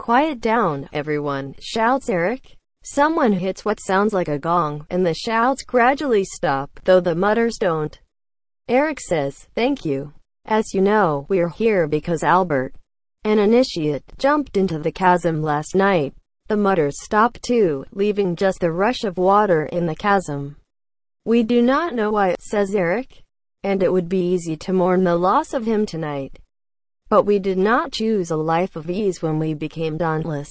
Quiet down, everyone, shouts Eric. Someone hits what sounds like a gong, and the shouts gradually stop, though the mutters don't. Eric says, thank you. As you know, we're here because Albert, an initiate, jumped into the chasm last night. The mutters stop too, leaving just the rush of water in the chasm. We do not know why, says Eric, and it would be easy to mourn the loss of him tonight. But we did not choose a life of ease when we became dauntless.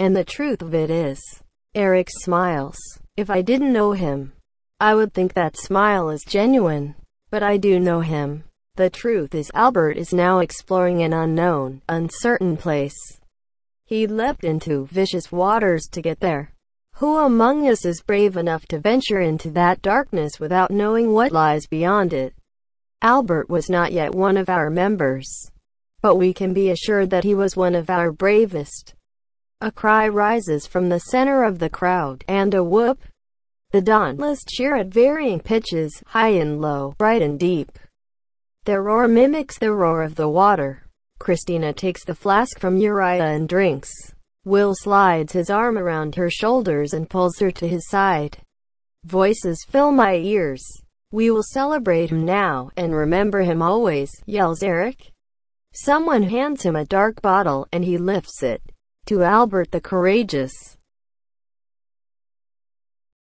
And the truth of it is, Eric smiles. If I didn't know him, I would think that smile is genuine. But I do know him. The truth is Albert is now exploring an unknown, uncertain place. He leapt into vicious waters to get there. Who among us is brave enough to venture into that darkness without knowing what lies beyond it? Albert was not yet one of our members but we can be assured that he was one of our bravest. A cry rises from the center of the crowd, and a whoop. The Dauntless cheer at varying pitches, high and low, bright and deep. Their roar mimics the roar of the water. Christina takes the flask from Uriah and drinks. Will slides his arm around her shoulders and pulls her to his side. Voices fill my ears. We will celebrate him now, and remember him always, yells Eric. Someone hands him a dark bottle and he lifts it to Albert the Courageous.